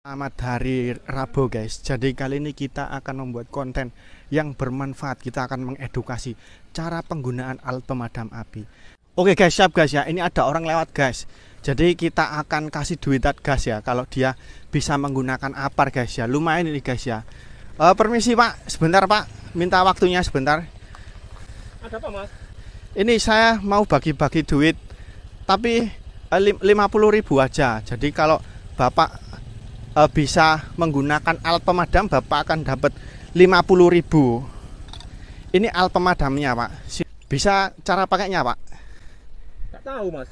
Selamat hari Rabu guys Jadi kali ini kita akan membuat konten yang bermanfaat Kita akan mengedukasi cara penggunaan alat pemadam api Oke guys siap guys ya Ini ada orang lewat guys Jadi kita akan kasih duit gas ya Kalau dia bisa menggunakan apar guys ya Lumayan ini guys ya e, Permisi pak sebentar pak Minta waktunya sebentar Ada apa mas? Ini saya mau bagi-bagi duit Tapi 50 eh, ribu aja Jadi kalau bapak e, bisa menggunakan alat pemadam Bapak akan dapat 50.000 ini alat pemadamnya Pak bisa cara pakainya Pak Gak tahu Mas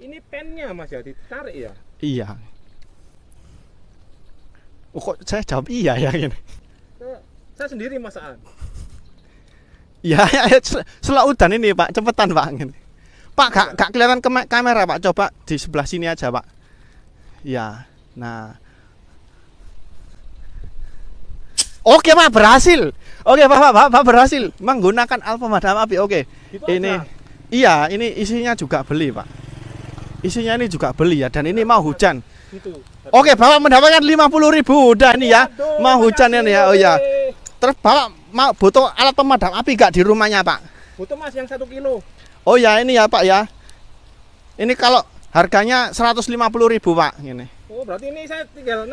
ini pennya Mas ya ditarik ya iya oh, kok saya jawab iya ya ini eh, saya sendiri Mas An iya, ya, ya selalu udan ini Pak cepetan Pak ini Pak gak, gak kelihatan ke kamera Pak coba di sebelah sini aja Pak ya nah Oke, Pak, berhasil. Oke, Pak, Pak, Pak, berhasil menggunakan alfa pemadam api. Oke. Gitu ini Iya, ini isinya juga beli, Pak. Isinya ini juga beli ya dan ini mau hujan. Gitu. Oke, Bapak mendapatkan lima puluh ribu. udah ini ya. mau hujan ini ya. Oh ya. Terus Bapak mau butuh alat pemadam api gak di rumahnya, Pak? Butuh Mas yang satu kilo. Oh ya, ini ya, Pak ya. Ini kalau harganya seratus lima puluh ribu Pak, ini. Oh, berarti ini saya tinggal